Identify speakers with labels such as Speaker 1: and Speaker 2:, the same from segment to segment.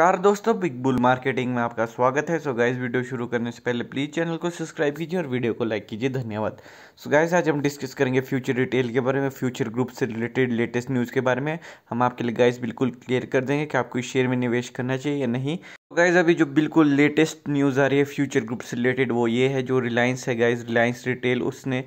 Speaker 1: नमस्कार दोस्तों big bull marketing में आपका स्वागत है सो गाइज वीडियो शुरू करने से पहले प्लीज़ चैनल को सब्सक्राइब कीजिए और वीडियो को लाइक कीजिए धन्यवाद सो गाइज आज हम डिस्कस करेंगे फ्यूचर रिटेल के बारे में फ्यूचर ग्रुप से रिलेटेड लेटेस्ट न्यूज़ के बारे में हम आपके लिए गाइज बिल्कुल क्लियर कर देंगे कि आपको इस शेयर में निवेश करना चाहिए या नहीं तो गाइज़ अभी जो बिल्कुल लेटेस्ट न्यूज़ आ रही है फ्यूचर ग्रुप से रिलेटेड वो ये है जो रिलायंस है गाइज रिलायंस रिटेल उसने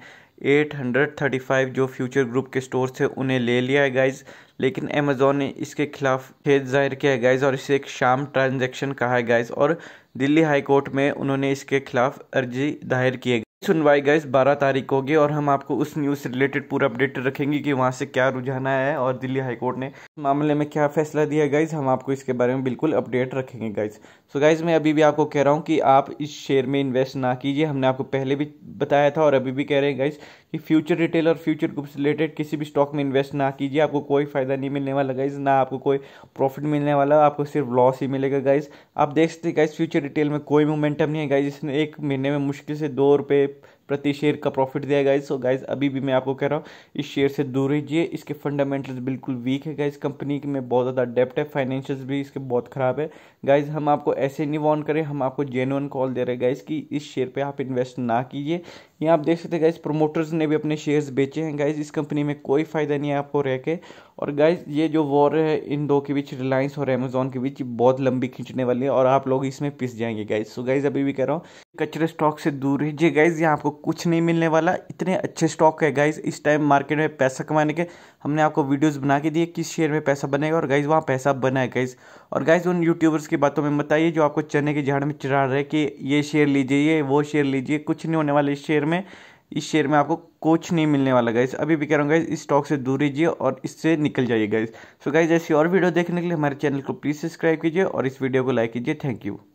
Speaker 1: 835 जो फ्यूचर ग्रुप के स्टोर थे उन्हें ले लिया है गाइज लेकिन अमेज़ोन ने इसके खिलाफ खेद जाहिर किया है गाइज़ और इसे एक शाम ट्रांजेक्शन कहा है गाइज़ और दिल्ली हाई कोर्ट में उन्होंने इसके खिलाफ अर्जी दायर की है सुनवाई गई बारह तारीख को होगी और हम आपको उस न्यूज़ से रिलेटेड पूरा अपडेट रखेंगे कि वहाँ से क्या रुझान आया है और दिल्ली हाईकोर्ट ने मामले में क्या फैसला दिया गाइज हम आपको इसके बारे में बिल्कुल अपडेट रखेंगे गाइज सो गाइज मैं अभी भी आपको कह रहा हूँ कि आप इस शेयर में इन्वेस्ट ना कीजिए हमने आपको पहले भी बताया था और अभी भी कह रहे हैं गाइज कि फ्यूचर रिटेल और फ्यूचर ग्रुप से रिलेटेड किसी भी स्टॉक में इन्वेस्ट ना कीजिए आपको कोई फ़ायदा नहीं मिलने वाला गाइज ना आपको कोई प्रॉफिट मिलने वाला आपको सिर्फ लॉस ही मिलेगा गाइज आप देख सकते गाइज फ्यूचर रिटेल में कोई मोमेंटम नहीं है गाइज इसने एक महीने में मुश्किल से दो रुपये ship प्रति शेयर का प्रॉफिट दिया गाइज सो गाइज अभी भी मैं आपको कह रहा हूँ इस शेयर से दूर रहिए इसके फंडामेंटल्स बिल्कुल वीक है गाइज कंपनी में बहुत ज़्यादा डेप्ट है फाइनेंशियल भी इसके बहुत ख़राब है गाइज हम आपको ऐसे नहीं वॉन करें हम आपको जेनुअन कॉल दे रहे हैं गाइज कि इस शेयर पर आप इन्वेस्ट ना कीजिए यहाँ आप देख सकते हैं गाइज प्रोमोटर्स ने भी अपने शेयर्स बेचे हैं गाइज इस कंपनी में कोई फ़ायदा नहीं है आपको रह के और गाइज ये जो वॉर है इन दो के बीच रिलायंस और अमेजोन के बीच बहुत लंबी खींचने वाली है और आप लोग इसमें पिस जाएंगे गाइज सो गाइज अभी भी कह रहा हूँ कचरे स्टॉक से दूर रहिए गाइज यहाँ आपको कुछ नहीं मिलने वाला इतने अच्छे स्टॉक है गाइज इस टाइम मार्केट में पैसा कमाने के हमने आपको वीडियोस बना के दिए किस शेयर में पैसा बनेगा और गाइज वहाँ पैसा बना है गाइज और गाइज उन यूट्यूबर्स की बातों में बताइए जो आपको चने के झाड़ में चढ़ा रहे कि ये शेयर लीजिए ये वो शेयर लीजिए कुछ नहीं होने वाला इस शेयर में इस शेयर में आपको कुछ नहीं मिलने वाला गाइज अभी भी कह रहा हूँ गाइज इस स्टॉक से दूर रहिए और इससे निकल जाइए गाइज सो गाइज ऐसी और वीडियो देखने के लिए हमारे चैनल को प्लीज़ सब्सक्राइब कीजिए और इस वीडियो को लाइक कीजिए थैंक यू